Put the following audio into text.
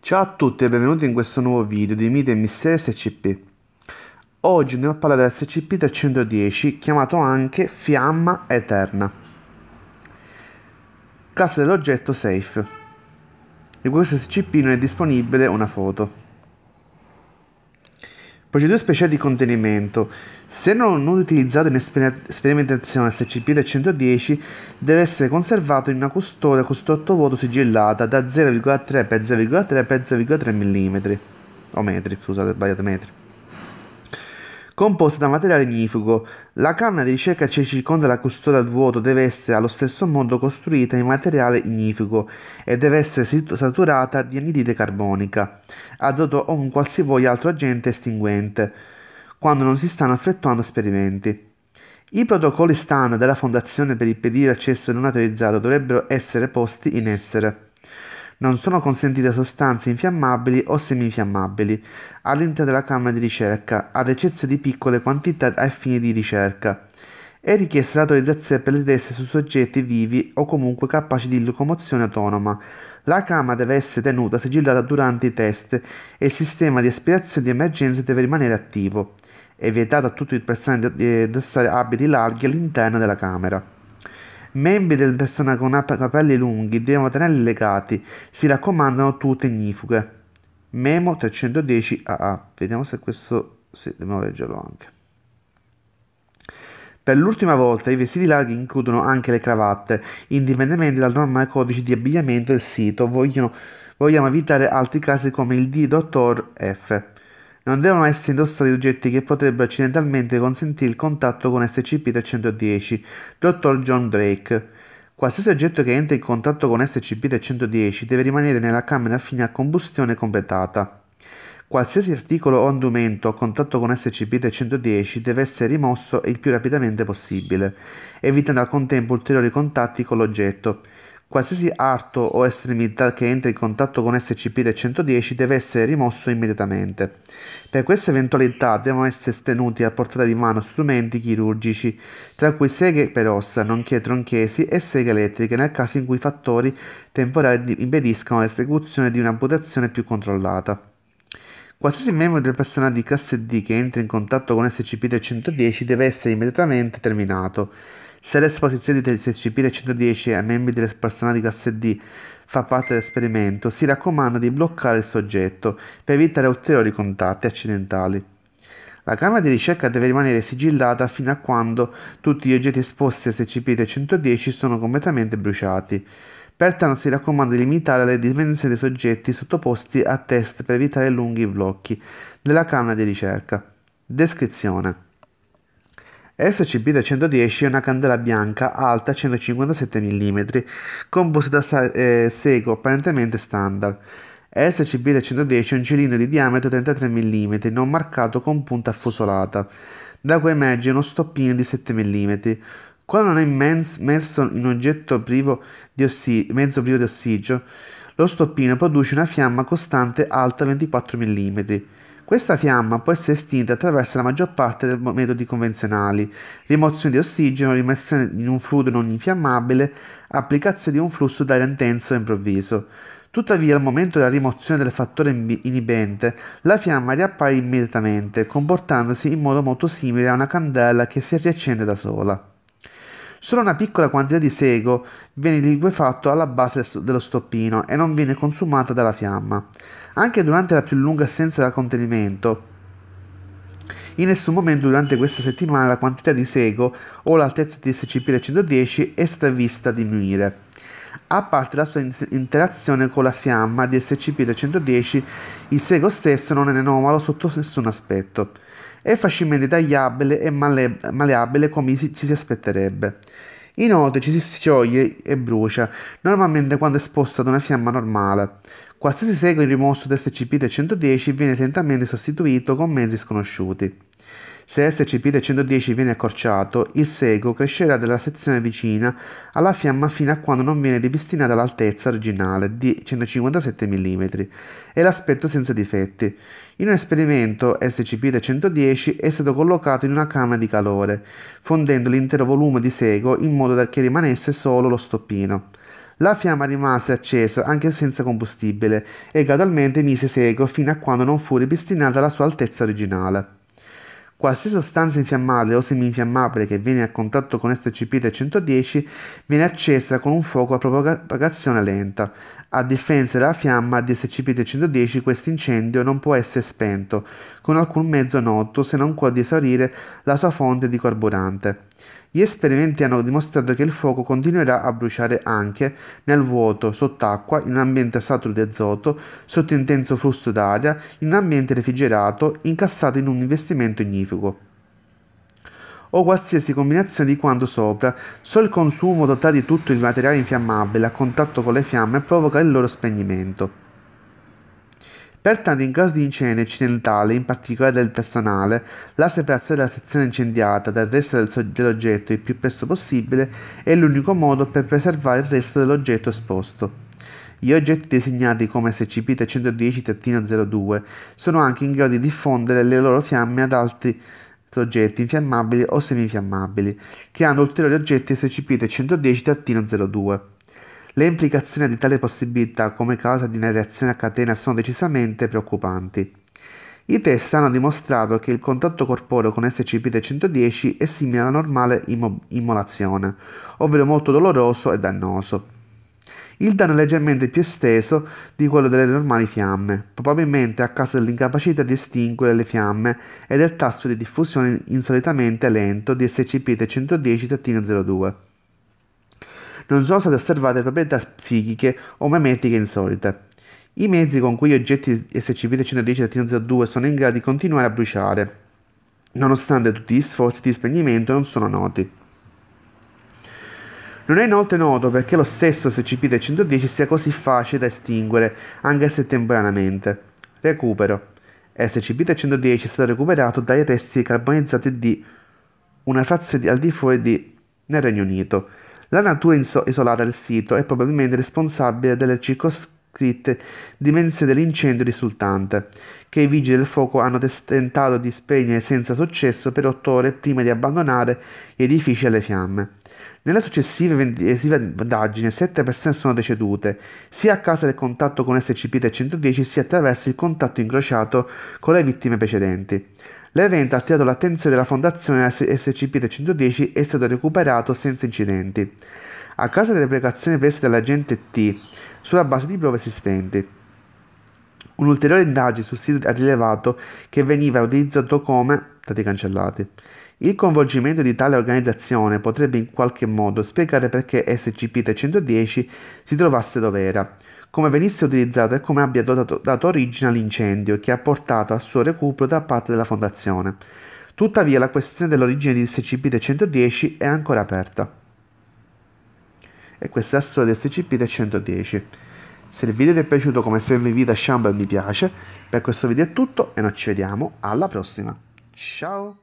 Ciao a tutti e benvenuti in questo nuovo video di Media e Misteri SCP. Oggi andiamo a parlare dell'SCP-310, chiamato anche Fiamma Eterna. Classe dell'oggetto Safe. Di questo SCP non è disponibile una foto. Procedure speciali di contenimento. Se non, non utilizzato in sperimentazione SCP-110, deve essere conservato in una custodia con sotto vuoto sigillata da 0,3 x 0,3 x 0,3 mm. O metri, scusate, sbagliato metri composta da materiale ignifugo. La canna di ricerca che circonda la custodia al vuoto deve essere allo stesso modo costruita in materiale ignifugo e deve essere saturata di anidride carbonica, azoto o un qualsivoglia altro agente estinguente, quando non si stanno effettuando esperimenti. I protocolli standard della Fondazione per impedire l'accesso non autorizzato dovrebbero essere posti in essere. Non sono consentite sostanze infiammabili o semi-infiammabili all'interno della camera di ricerca, ad eccezione di piccole quantità ai fini di ricerca. È richiesta l'autorizzazione per le teste su soggetti vivi o comunque capaci di locomozione autonoma. La camera deve essere tenuta sigillata durante i test e il sistema di aspirazione di emergenza deve rimanere attivo. È vietato a tutto il personale di indossare abiti larghi all'interno della camera. Membri del personale con capelli lunghi devono tenerli legati, si raccomandano tute ignifuche. Memo 310 AA. Vediamo se questo Sì, dobbiamo leggerlo anche. Per l'ultima volta i vestiti larghi includono anche le cravatte, indipendentemente dal normale codice di abbigliamento del sito. Vogliono, vogliamo evitare altri casi come il D. Dr. F non devono essere indossati oggetti che potrebbero accidentalmente consentire il contatto con SCP-310. Dottor John Drake. Qualsiasi oggetto che entra in contatto con SCP-310 deve rimanere nella camera fino a combustione completata. Qualsiasi articolo o indumento a contatto con SCP-310 deve essere rimosso il più rapidamente possibile, evitando al contempo ulteriori contatti con l'oggetto. Qualsiasi arto o estremità che entri in contatto con SCP-110 deve essere rimosso immediatamente. Per questa eventualità devono essere tenuti a portata di mano strumenti chirurgici, tra cui seghe per ossa, nonché tronchesi e seghe elettriche nel caso in cui fattori temporali impediscano l'esecuzione di un'amputazione più controllata. Qualsiasi membro del personale di classe D che entri in contatto con SCP-110 deve essere immediatamente terminato. Se l'esposizione di TCP-110 ai membri del personale di classe D fa parte dell'esperimento, si raccomanda di bloccare il soggetto per evitare ulteriori contatti accidentali. La camera di ricerca deve rimanere sigillata fino a quando tutti gli oggetti esposti a SCP-310 sono completamente bruciati. Pertanto si raccomanda di limitare le dimensioni dei soggetti sottoposti a test per evitare lunghi blocchi della camera di ricerca. Descrizione SCP-310 è una candela bianca alta 157 mm, composta da eh, sego apparentemente standard. SCP-310 è un cilindro di diametro 33 mm, non marcato con punta affusolata, da cui emerge uno stoppino di 7 mm. Quando non è immerso in un oggetto privo di ossi- mezzo privo di ossigeno, lo stoppino produce una fiamma costante alta 24 mm. Questa fiamma può essere estinta attraverso la maggior parte dei metodi convenzionali, rimozione di ossigeno, rimessione in un fluido non infiammabile, applicazione di un flusso d'aria intenso e improvviso. Tuttavia, al momento della rimozione del fattore inibente, la fiamma riappare immediatamente, comportandosi in modo molto simile a una candela che si riaccende da sola. Solo una piccola quantità di sego viene liquefatto alla base dello stoppino e non viene consumata dalla fiamma anche durante la più lunga assenza da contenimento. In nessun momento durante questa settimana la quantità di sego o l'altezza di SCP del 110 è stata vista diminuire, a parte la sua interazione con la fiamma di SCP del 110, il sego stesso non è anomalo sotto nessun aspetto. È facilmente tagliabile e male- maleabile come ci si aspetterebbe. Inoltre ci si scioglie e brucia, normalmente quando esposto ad una fiamma normale. Qualsiasi seguito rimosso da SCP-310 viene lentamente sostituito con mezzi sconosciuti. Se SCP-310 viene accorciato, il seguito crescerà della sezione vicina alla fiamma fino a quando non viene ripristinata l'altezza originale di 157 mm e l'aspetto senza difetti. In un esperimento SCP-310 è stato collocato in una camera di calore, fondendo l'intero volume di sego in modo da che rimanesse solo lo stoppino. La fiamma rimase accesa anche senza combustibile e gradualmente mise seco fino a quando non fu ripristinata la sua altezza originale. Qualsiasi sostanza infiammabile o semi-infiammabile che viene a contatto con SCP-310 viene accesa con un fuoco a propagazione lenta. A differenza della fiamma di SCP-310 questo incendio non può essere spento con alcun mezzo noto se non può di esaurire la sua fonte di carburante. Gli esperimenti hanno dimostrato che il fuoco continuerà a bruciare anche nel vuoto, sott'acqua, in un ambiente saturo di azoto, sotto intenso flusso d'aria, in un ambiente refrigerato, incassato in un investimento ignifugo o qualsiasi combinazione di quanto sopra, solo il consumo totale di tutto il materiale infiammabile a contatto con le fiamme provoca il loro spegnimento. Pertanto, in caso di incendio accidentale, in particolare del personale, la separazione della sezione incendiata dal resto del so- dell'oggetto il più presto possibile è l'unico modo per preservare il resto dell'oggetto esposto. Gli oggetti designati come scp 110 02 sono anche in grado di diffondere le loro fiamme ad altri oggetti infiammabili o semifiammabili, creando ulteriori oggetti scp 110 02 le implicazioni di tale possibilità come causa di una reazione a catena sono decisamente preoccupanti. I test hanno dimostrato che il contatto corporeo con SCP-110 è simile alla normale immolazione, ovvero molto doloroso e dannoso. Il danno è leggermente più esteso di quello delle normali fiamme, probabilmente a causa dell'incapacità di estinguere le fiamme e del tasso di diffusione insolitamente lento di SCP-110-02 non sono state osservate proprietà psichiche o memetiche insolite. I mezzi con cui gli oggetti SCP-110-02 sono in grado di continuare a bruciare, nonostante tutti gli sforzi di spegnimento non sono noti. Non è inoltre noto perché lo stesso SCP-110 sia così facile da estinguere, anche se temporaneamente. Recupero. SCP-110 è stato recuperato dai resti carbonizzati di una frazione al di fuori di nel Regno Unito la natura isolata del sito è probabilmente responsabile delle circoscritte dimensioni dell'incendio risultante, che i vigili del fuoco hanno tentato di spegnere senza successo per otto ore prima di abbandonare gli edifici alle fiamme. Nelle successive indagini, sette persone sono decedute, sia a causa del contatto con scp 310 sia attraverso il contatto incrociato con le vittime precedenti. L'evento ha attirato l'attenzione della Fondazione SCP-310 e è stato recuperato senza incidenti, a causa delle precazioni prese dall'agente T sulla base di prove esistenti. Un'ulteriore indagine sul sito ha rilevato che veniva utilizzato come dati cancellati. Il coinvolgimento di tale organizzazione potrebbe in qualche modo spiegare perché SCP-310 si trovasse dove era, come venisse utilizzato e come abbia dato, dato origine all'incendio che ha portato al suo recupero da parte della fondazione. Tuttavia la questione dell'origine di SCP-310 è ancora aperta. E questa è la storia di SCP-310. Se il video vi è piaciuto come sempre vi lasciate un mi piace, per questo video è tutto e noi ci vediamo alla prossima. Ciao!